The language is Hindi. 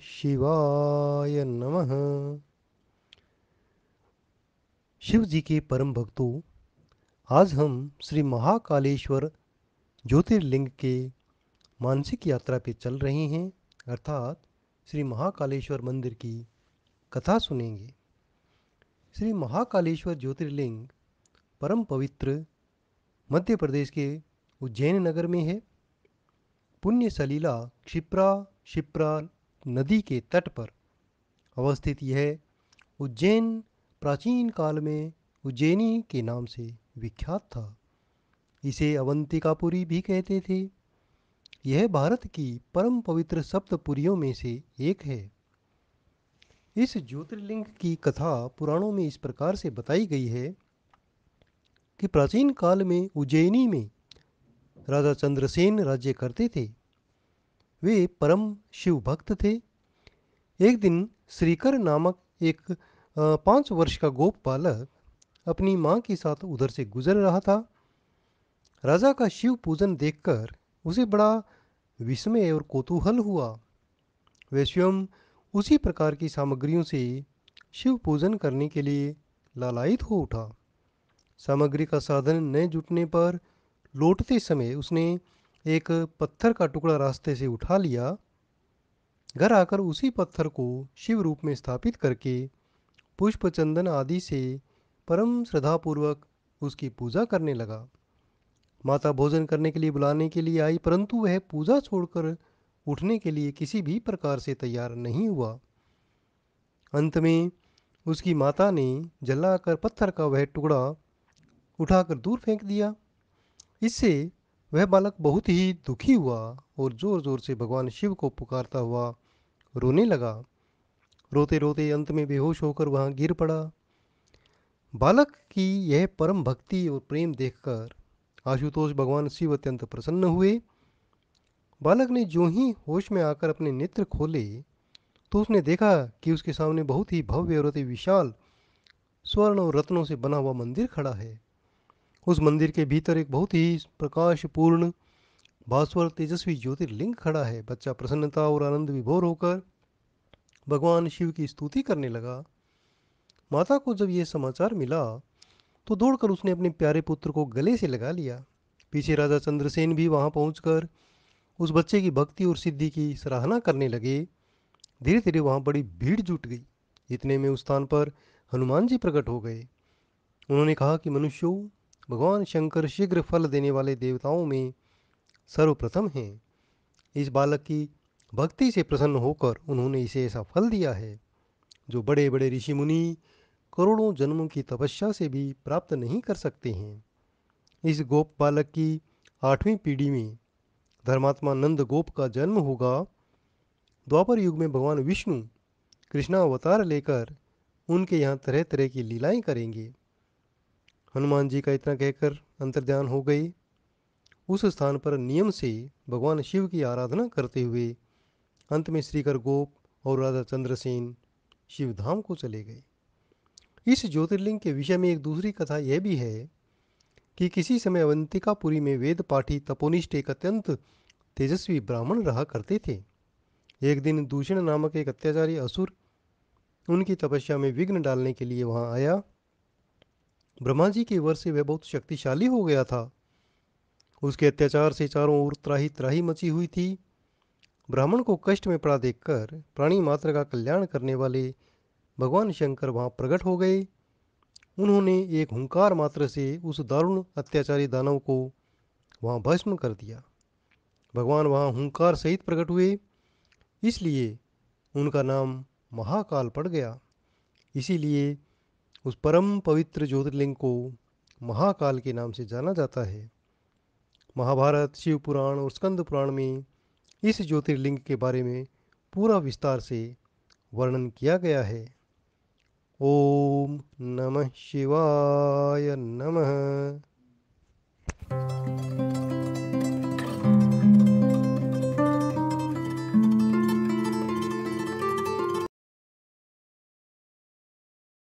शिवाय नमः शिव जी के परम भक्तों आज हम श्री महाकालेश्वर ज्योतिर्लिंग के मानसिक यात्रा पे चल रहे हैं अर्थात श्री महाकालेश्वर मंदिर की कथा सुनेंगे श्री महाकालेश्वर ज्योतिर्लिंग परम पवित्र मध्य प्रदेश के उज्जैन नगर में है पुण्य सलीला क्षिप्रा क्षिप्रा नदी के तट पर अवस्थित यह उज्जैन प्राचीन काल में उज्जैनी के नाम से विख्यात था इसे अवंतिकापुरी भी कहते थे यह भारत की परम पवित्र सप्तपुरियों में से एक है इस ज्योतिर्लिंग की कथा पुराणों में इस प्रकार से बताई गई है कि प्राचीन काल में उज्जैनी में राजा चंद्रसेन राज्य करते थे वे परम शिव भक्त थे एक दिन श्रीकर नामक एक पाँच वर्ष का गोप बालक अपनी माँ के साथ उधर से गुजर रहा था राजा का शिव पूजन देखकर उसे बड़ा विस्मय और कोतूहल हुआ वे स्वयं उसी प्रकार की सामग्रियों से शिव पूजन करने के लिए लालायित हो उठा सामग्री का साधन न जुटने पर लौटते समय उसने एक पत्थर का टुकड़ा रास्ते से उठा लिया घर आकर उसी पत्थर को शिव रूप में स्थापित करके पुष्प चंदन आदि से परम श्रद्धापूर्वक उसकी पूजा करने लगा माता भोजन करने के लिए बुलाने के लिए आई परंतु वह पूजा छोड़कर उठने के लिए किसी भी प्रकार से तैयार नहीं हुआ अंत में उसकी माता ने जलाकर पत्थर का वह टुकड़ा उठाकर दूर फेंक दिया इससे वह बालक बहुत ही दुखी हुआ और जोर जोर से भगवान शिव को पुकारता हुआ रोने लगा रोते रोते अंत में बेहोश होकर वहाँ गिर पड़ा बालक की यह परम भक्ति और प्रेम देखकर आशुतोष भगवान शिव अत्यंत प्रसन्न हुए बालक ने जो ही होश में आकर अपने नेत्र खोले तो उसने देखा कि उसके सामने बहुत ही भव्य और अति विशाल स्वर्ण और रत्नों से बना हुआ मंदिर खड़ा है उस मंदिर के भीतर एक बहुत ही प्रकाशपूर्ण भास्वर तेजस्वी ज्योतिर्लिंग खड़ा है बच्चा प्रसन्नता और आनंद विभोर होकर भगवान शिव की स्तुति करने लगा माता को जब यह समाचार मिला तो दौड़कर उसने अपने प्यारे पुत्र को गले से लगा लिया पीछे राजा चंद्रसेन भी वहाँ पहुँच उस बच्चे की भक्ति और सिद्धि की सराहना करने लगे धीरे धीरे वहाँ बड़ी भीड़ जुट गई इतने में उस स्थान पर हनुमान जी प्रकट हो गए उन्होंने कहा कि मनुष्यों भगवान शंकर शीघ्र फल देने वाले देवताओं में सर्वप्रथम हैं इस बालक की भक्ति से प्रसन्न होकर उन्होंने इसे ऐसा फल दिया है जो बड़े बड़े ऋषि मुनि करोड़ों जन्मों की तपस्या से भी प्राप्त नहीं कर सकते हैं इस गोप बालक की आठवीं पीढ़ी में धर्मात्मा नंद गोप का जन्म होगा द्वापर युग में भगवान विष्णु कृष्णावतार लेकर उनके यहाँ तरह तरह की लीलाएं करेंगे हनुमान जी का इतना कहकर अंतर्ध्यान हो गई उस स्थान पर नियम से भगवान शिव की आराधना करते हुए अंत में श्रीकर गोप और राधा चंद्रसेन शिवधाम को चले गए इस ज्योतिर्लिंग के विषय में एक दूसरी कथा यह भी है कि किसी समय अवंतिकापुरी में वेद पाठी तपोनिष्ठ एक अत्यंत तेजस्वी ब्राह्मण रहा करते थे एक दिन दूषण नामक एक अत्याचारी असुर उनकी तपस्या में विघ्न डालने के लिए वहाँ आया ब्रह्मा जी के वर से वह बहुत शक्तिशाली हो गया था उसके अत्याचार से चारों ओर त्राही त्राही मची हुई थी ब्राह्मण को कष्ट में पड़ा देखकर प्राणी मात्र का कल्याण करने वाले भगवान शंकर वहाँ प्रकट हो गए उन्होंने एक हुंकार मात्र से उस दारुण अत्याचारी दानव को वहाँ भस्म कर दिया भगवान वहाँ हुंकार सहित प्रकट हुए इसलिए उनका नाम महाकाल पड़ गया इसीलिए उस परम पवित्र ज्योतिर्लिंग को महाकाल के नाम से जाना जाता है महाभारत शिव पुराण और स्कंद पुराण में इस ज्योतिर्लिंग के बारे में पूरा विस्तार से वर्णन किया गया है ओम नमः शिवाय नमः